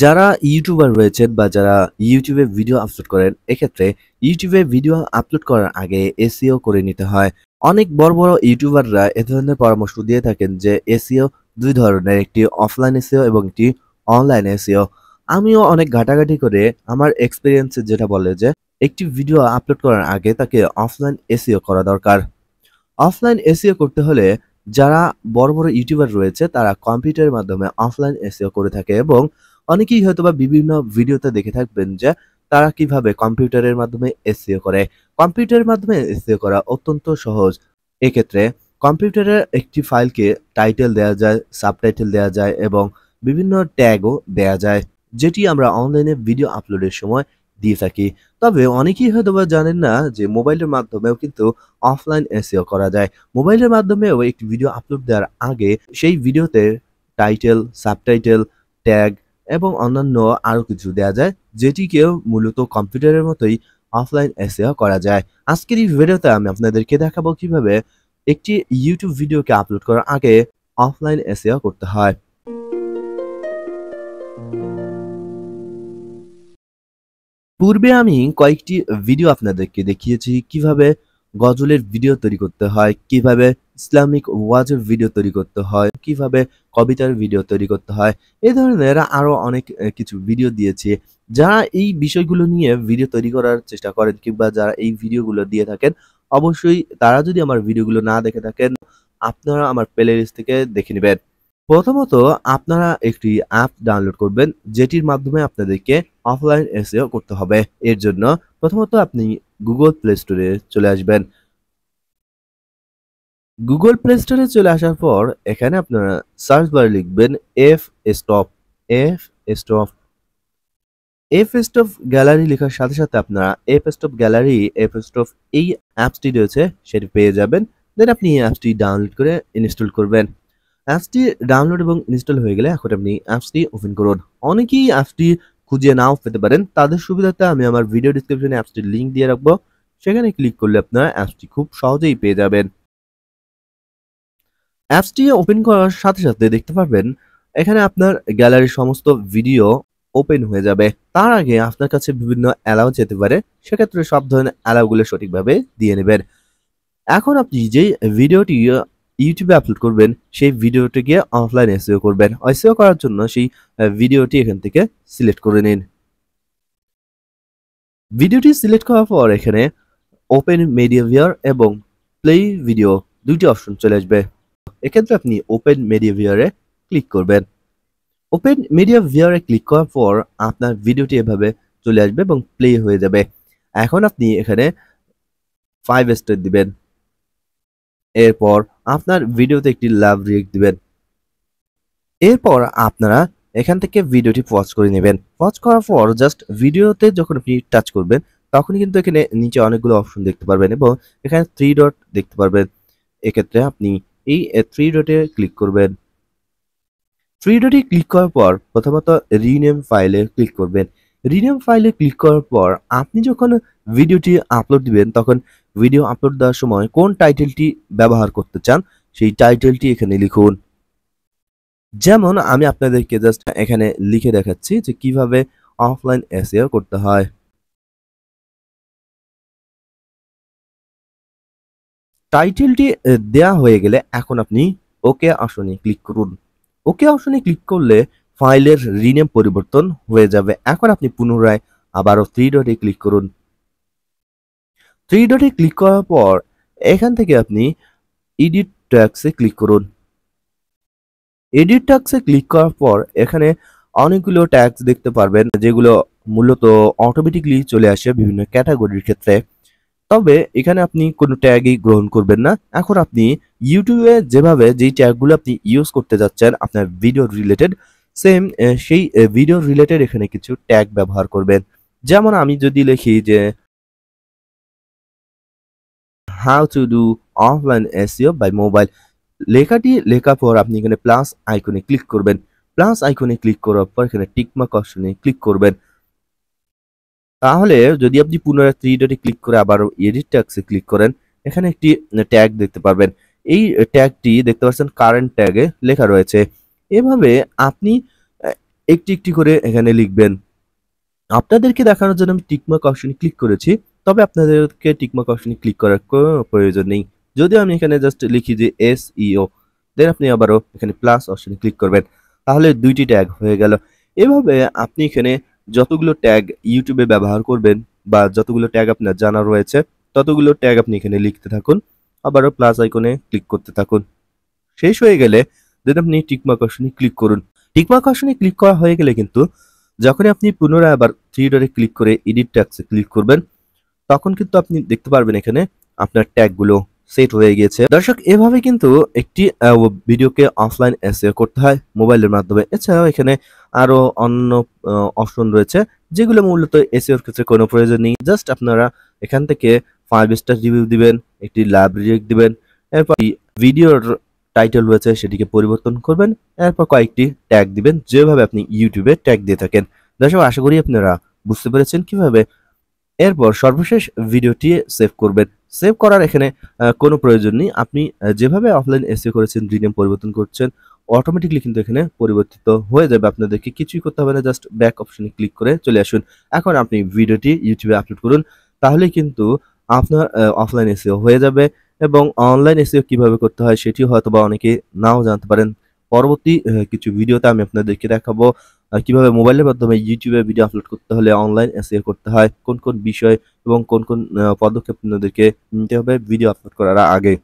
যারা ইউটিউবার রয়েছেন বা যারা ইউটিউবে ভিডিও আপলোড করেন এক্ষেত্রে ইউটিউবে ভিডিও আপলোড করার আগে এসিও e করে নিতে হয় অনেক বড় বড় ইউটিউবাররা এ ধরনের পরামর্শ দিয়ে থাকেন যে এসিও e দুই ধরনের একটি অফলাইন এসিও e এবং একটি অনলাইন এসিও আমিও অনেক ঘাটাঘাটি করে আমার এক্সপিরিয়েন্সে যেটা বলে যে একটি ভিডিও আপলোড করার আগে তাকে অফলাইন এসিও করা দরকার অফলাইন এসিও করতে হলে যারা বড় বড় ইউটিউবার রয়েছে তারা কম্পিউটারের মাধ্যমে অফলাইন এসিও করে থাকে এবং অনেকেই হয়তো বা বিভিন্ন ভিডিওতে দেখে থাকবেন যে তারা কিভাবে কম্পিউটারের মাধ্যমে এসিও করে কম্পিউটারের মাধ্যমে এসিও করা অত্যন্ত সহজ এক্ষেত্রে কম্পিউটারের একটি ফাইলকে টাইটেল দেয়া যায় সাবটাইটেল দেয়া যায় এবং বিভিন্ন ট্যাগও দেয়া যায় যেটি আমরা অনলাইনে ভিডিও আপলোডের সময় দিয়ে থাকি তবে অনেকেই হয়তো বা জানেন না যে মোবাইলের মাধ্যমেও কিন্তু অফলাইন এসিও করা যায় মোবাইলের মাধ্যমেও একটি ভিডিও আপলোড দেওয়ার আগে সেই ভিডিওতে টাইটেল সাবটাইটেল ট্যাগ এবং অন্যান্য আরও কিছু দেওয়া যায় যেটিকেও মূলত কম্পিউটারের মতোই অফলাইন এসেও করা যায় আজকের এই ভিডিওতে আমি আপনাদেরকে দেখাবো কিভাবে একটি ইউটিউব ভিডিওকে আপলোড করার আগে অফলাইন এসেও করতে হয় পূর্বে আমি কয়েকটি ভিডিও আপনাদেরকে দেখিয়েছি কিভাবে গজলের ভিডিও তৈরি করতে হয় কিভাবে ইসলামিক ওয়াজের ভিডিও তৈরি করতে হয় কিভাবে কবিতার ভিডিও তৈরি করতে হয় এই ধরনের আরও অনেক কিছু ভিডিও দিয়েছি যারা এই বিষয়গুলো নিয়ে ভিডিও তৈরি করার চেষ্টা করেন কিংবা যারা এই ভিডিওগুলো দিয়ে থাকেন অবশ্যই তারা যদি আমার ভিডিওগুলো না দেখে থাকেন আপনারা আমার প্লে লিস্ট থেকে দেখে নেবেন প্রথমত আপনারা একটি অ্যাপ ডাউনলোড করবেন যেটির মাধ্যমে আপনাদেরকে অফলাইন এসেও করতে হবে এর জন্য প্রথমত আপনি গুগল প্লে স্টোরে চলে আসবেন গুগল প্লে স্টোরে চলে আসার পর এখানে আপনারা সার্চ বারে লিখবেন F stop F stop F stop gallery লেখার সাথে সাথে আপনারা F stop gallery F stop এই অ্যাপসটি রয়েছে সেটি পেয়ে যাবেন দেন আপনি এই অ্যাপসটি ডাউনলোড করে ইনস্টল করবেন অ্যাপসটি ডাউনলোড এবং ইনস্টল হয়ে গেলে এখন আপনি অ্যাপসটি ওপেন করুন অনেকেই অ্যাপসটি খুঁজে নাও পেতে পারেন তাদের সুবিধাতে আমি আমার ভিডিও ডিসক্রিপশনে অ্যাপসটির লিঙ্ক দিয়ে রাখবো সেখানে ক্লিক করলে আপনারা অ্যাপসটি খুব সহজেই পেয়ে যাবেন অ্যাপসটি ওপেন করার সাথে সাথে দেখতে পারবেন এখানে আপনার গ্যালারির সমস্ত ভিডিও ওপেন হয়ে যাবে তার আগে আপনার কাছে বিভিন্ন অ্যালাউ যেতে পারে সেক্ষেত্রে সব ধরনের অ্যালাউগুলো সঠিকভাবে দিয়ে নেবেন এখন আপনি যেই ভিডিওটি ইউটিউবে আপলোড করবেন সেই ভিডিওটি গিয়ে অফলাইন এসিও e করবেন এসিও e করার জন্য সেই ভিডিওটি এখান থেকে সিলেক্ট করে নিন ভিডিওটি সিলেক্ট করার পর এখানে ওপেন মেডিয়াভিয়ার এবং প্লে ভিডিও দুইটি অপশন চলে আসবে এক্ষেত্রে আপনি ওপেন মেডিয়াভিয়ারে ক্লিক করবেন ওপেন মিডিয়া ভিয়ারে ক্লিক করার পর আপনার ভিডিওটি এভাবে চলে আসবে এবং প্লে হয়ে যাবে এখন আপনি এখানে ফাইভ স্টার দিবেন এরপর আপনার ভিডিওতে একটি লাভ রিয়েক্ট দিবেন এরপর আপনারা এখান থেকে ভিডিওটি পজ করে নেবেন পজ করার পর জাস্ট ভিডিওতে যখন আপনি টাচ করবেন তখন কিন্তু এখানে নিচে অনেকগুলো অপশন দেখতে পারবেন এবং এখানে থ্রি ডট দেখতে পারবেন এক্ষেত্রে আপনি এই থ্রি ডটে ক্লিক করবেন থ্রি ডটে ক্লিক করার পর প্রথমত রিনেম ফাইলে ক্লিক করবেন রিনেম ফাইলে ক্লিক করার পর আপনি যখন ভিডিওটি আপলোড দিবেন তখন ভিডিও আপলোড দেওয়ার সময় কোন টাইটেলটি ব্যবহার করতে চান সেই টাইটেলটি এখানে লিখুন যেমন আমি আপনাদেরকে জাস্ট এখানে লিখে দেখাচ্ছি যে কিভাবে অফলাইন এসিও করতে হয় টাইটেলটি দেয়া হয়ে গেলে এখন আপনি ওকে আসনে ক্লিক করুন ওকে আসনে ক্লিক করলে ফাইলের রিনেম পরিবর্তন হয়ে যাবে এখন আপনি পুনরায় আবারও থ্রি ডটে ক্লিক করুন থ্রি ডটে ক্লিক করার পর এখান থেকে আপনি এডিট ট্যাক্সে ক্লিক করুন এডিট ট্যাক্সে ক্লিক করার পর এখানে অনেকগুলো ট্যাক্স দেখতে পারবেন যেগুলো মূলত অটোমেটিকলি চলে আসে বিভিন্ন ক্যাটাগরির ক্ষেত্রে তবে এখানে আপনি কোনো ট্যাগই গ্রহণ করবেন না এখন আপনি ইউটিউবে যেভাবে যেই ট্যাগগুলো আপনি ইউজ করতে যাচ্ছেন আপনার ভিডিও রিলেটেড সেম সেই ভিডিও রিলেটেড এখানে কিছু ট্যাগ ব্যবহার করবেন যেমন আমি যদি লিখি যে how to do offline SEO by mobile লেখাটি লেখার পর আপনি এখানে প্লাস আইকনে ক্লিক করবেন প্লাস আইকনে ক্লিক করার পর এখানে টিকমার্ক অপশনে ক্লিক করবেন তাহলে যদি আপনি পুনরায় থ্রি ডটে ক্লিক করে আবার এডিট ট্যাক্সে ক্লিক করেন এখানে একটি ট্যাগ দেখতে পারবেন এই ট্যাগটি দেখতে পাচ্ছেন কারেন্ট ট্যাগে লেখা রয়েছে এভাবে আপনি একটি একটি করে এখানে লিখবেন আপনাদেরকে দেখানোর জন্য আমি টিকমার্ক অপশনে ক্লিক করেছি তবে আপনাদেরকে টিকমার্ক অপশনে ক্লিক করার কোনো প্রয়োজন নেই যদি আমি এখানে জাস্ট লিখি যে এস ইও দেন আপনি আবারও এখানে প্লাস অপশনে ক্লিক করবেন তাহলে দুইটি ট্যাগ হয়ে গেল এভাবে আপনি এখানে যতগুলো ট্যাগ ইউটিউবে ব্যবহার করবেন বা যতগুলো ট্যাগ আপনার জানা রয়েছে ততগুলো ট্যাগ আপনি এখানে লিখতে থাকুন আবারও প্লাস আইকনে ক্লিক করতে থাকুন শেষ হয়ে গেলে দেন আপনি টিকমার্ক অপশনে ক্লিক করুন টিকমার্ক অপশনে ক্লিক করা হয়ে গেলে কিন্তু যখনই আপনি পুনরায় আবার থ্রি ডটে ক্লিক করে এডিট ট্যাক্সে ক্লিক করবেন তখন কিন্তু আপনি দেখতে পারবেন এখানে আপনার ট্যাগগুলো সেট হয়ে গিয়েছে দর্শক এভাবে কিন্তু একটি ভিডিওকে অফলাইন এসে করতে হয় মোবাইলের মাধ্যমে এছাড়াও এখানে আরও অন্য অপশন রয়েছে যেগুলো মূলত এসিওর ক্ষেত্রে কোনো প্রয়োজন নেই জাস্ট আপনারা এখান থেকে ফাইভ স্টার রিভিউ দিবেন একটি লাইব্রেরি দিবেন এরপর ভিডিওর টাইটেল রয়েছে সেটিকে পরিবর্তন করবেন এরপর কয়েকটি ট্যাগ দিবেন যেভাবে আপনি ইউটিউবে ট্যাগ দিয়ে থাকেন দর্শক আশা করি আপনারা বুঝতে পেরেছেন কিভাবে এরপর সর্বশেষ ভিডিওটি সেভ করবেন সেভ করার এখানে কোনো প্রয়োজন নেই আপনি যেভাবে অফলাইন এসে করেছেন রিনেম পরিবর্তন করছেন অটোমেটিকলি কিন্তু এখানে পরিবর্তিত হয়ে যাবে আপনাদেরকে কিছুই করতে হবে না জাস্ট ব্যাক অপশনে ক্লিক করে চলে আসুন এখন আপনি ভিডিওটি ইউটিউবে আপলোড করুন তাহলে কিন্তু আপনার অফলাইন এসিও হয়ে যাবে এবং অনলাইন এসিও কিভাবে করতে হয় সেটিও হয়তো বা অনেকে নাও জানতে পারেন পরবর্তী কিছু ভিডিওতে আমি আপনাদেরকে দেখাবো কিভাবে মোবাইলের মাধ্যমে ইউটিউবে ভিডিও আপলোড করতে হলে অনলাইন এসিও করতে হয় কোন কোন বিষয় এবং কোন কোন পদক্ষেপ আপনাদেরকে নিতে হবে ভিডিও আপলোড করার আগে